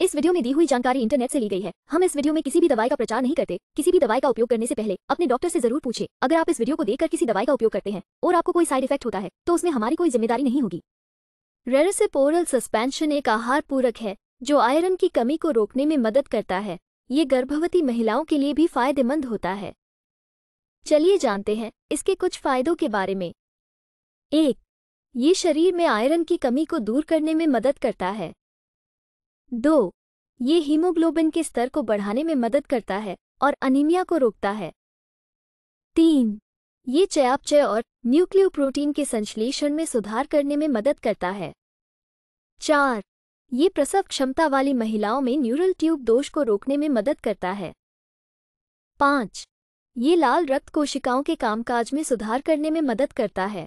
इस वीडियो में दी हुई जानकारी इंटरनेट से ली गई है हम इस वीडियो में किसी भी दवाई का प्रचार नहीं करते किसी भी दवाई का उपयोग करने से पहले अपने डॉक्टर से जरूर पूछे अगर आप इस वीडियो को देखकर किसी दवाई का उपयोग करते हैं और आपको कोई साइड इफेक्ट होता है तो उसमें हमारी कोई जिम्मेदारी नहीं होगी रेरेसिप सस्पेंशन एक आहार पूरक है जो आयरन की कमी को रोकने में मदद करता है ये गर्भवती महिलाओं के लिए भी फायदेमंद होता है चलिए जानते हैं इसके कुछ फायदों के बारे में एक ये शरीर में आयरन की कमी को दूर करने में मदद करता है दो ये हीमोग्लोबिन के स्तर को बढ़ाने में मदद करता है और अनीमिया को रोकता है तीन ये चयापचय और न्यूक्लियो प्रोटीन के संश्लेषण में सुधार करने में मदद करता है चार ये प्रसव क्षमता वाली महिलाओं में न्यूरल ट्यूब दोष को रोकने में मदद करता है पाँच ये लाल रक्त कोशिकाओं के कामकाज में सुधार करने में मदद करता है